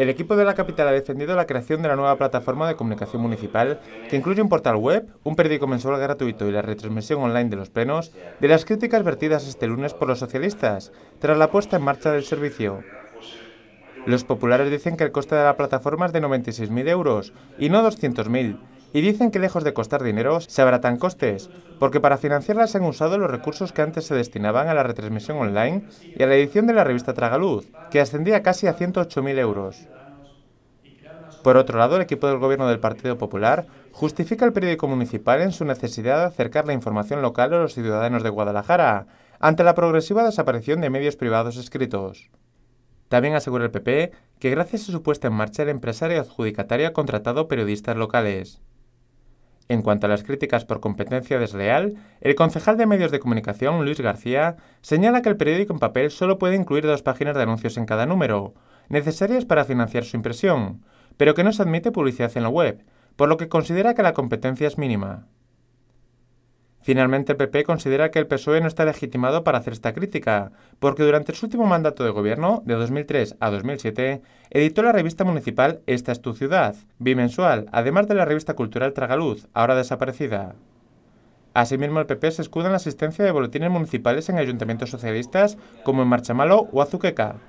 El equipo de la capital ha defendido la creación de la nueva plataforma de comunicación municipal, que incluye un portal web, un periódico mensual gratuito y la retransmisión online de los plenos, de las críticas vertidas este lunes por los socialistas, tras la puesta en marcha del servicio. Los populares dicen que el coste de la plataforma es de 96.000 euros y no 200.000, y dicen que lejos de costar dinero, se abratan costes, porque para financiarlas han usado los recursos que antes se destinaban a la retransmisión online y a la edición de la revista Tragaluz, que ascendía casi a 108.000 euros. Por otro lado, el equipo del gobierno del Partido Popular justifica el periódico municipal en su necesidad de acercar la información local a los ciudadanos de Guadalajara, ante la progresiva desaparición de medios privados escritos. También asegura el PP que gracias a su puesta en marcha el empresario adjudicatario ha contratado periodistas locales. En cuanto a las críticas por competencia desleal, el concejal de medios de comunicación, Luis García, señala que el periódico en papel solo puede incluir dos páginas de anuncios en cada número, necesarias para financiar su impresión, pero que no se admite publicidad en la web, por lo que considera que la competencia es mínima. Finalmente, el PP considera que el PSOE no está legitimado para hacer esta crítica, porque durante su último mandato de gobierno, de 2003 a 2007, editó la revista municipal Esta es tu ciudad, bimensual, además de la revista cultural Tragaluz, ahora desaparecida. Asimismo, el PP se escuda en la asistencia de boletines municipales en ayuntamientos socialistas como en Marchamalo o Azuqueca.